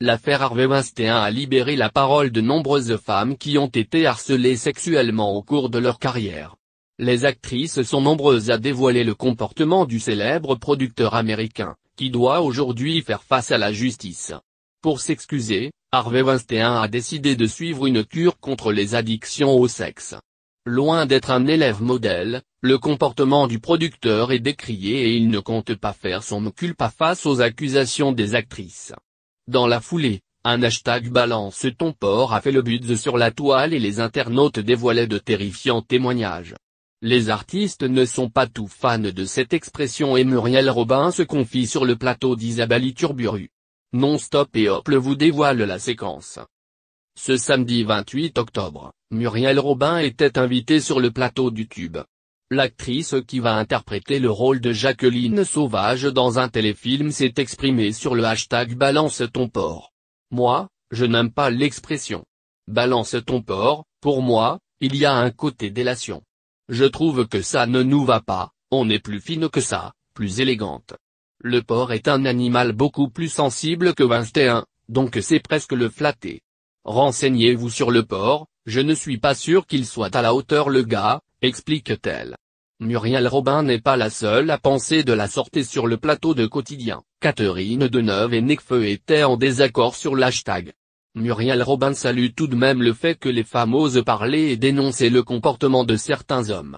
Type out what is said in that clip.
L'affaire Harvey Weinstein a libéré la parole de nombreuses femmes qui ont été harcelées sexuellement au cours de leur carrière. Les actrices sont nombreuses à dévoiler le comportement du célèbre producteur américain, qui doit aujourd'hui faire face à la justice. Pour s'excuser, Harvey Weinstein a décidé de suivre une cure contre les addictions au sexe. Loin d'être un élève modèle, le comportement du producteur est décrié et il ne compte pas faire son culpa face aux accusations des actrices. Dans la foulée, un hashtag balance ton porc » a fait le buzz sur la toile et les internautes dévoilaient de terrifiants témoignages. Les artistes ne sont pas tous fans de cette expression et Muriel Robin se confie sur le plateau d'Isabelle Turburu. Non-stop et Hop vous dévoile la séquence. Ce samedi 28 octobre, Muriel Robin était invitée sur le plateau du Tube. L'actrice qui va interpréter le rôle de Jacqueline Sauvage dans un téléfilm s'est exprimée sur le hashtag Balance ton porc. Moi, je n'aime pas l'expression. Balance ton porc, pour moi, il y a un côté délation. Je trouve que ça ne nous va pas, on est plus fine que ça, plus élégante. Le porc est un animal beaucoup plus sensible que 21, donc c'est presque le flatter. Renseignez-vous sur le porc, je ne suis pas sûr qu'il soit à la hauteur le gars, explique-t-elle. Muriel Robin n'est pas la seule à penser de la sortie sur le plateau de Quotidien. Catherine Deneuve et Nekfeu étaient en désaccord sur l'hashtag. Muriel Robin salue tout de même le fait que les femmes osent parler et dénoncer le comportement de certains hommes.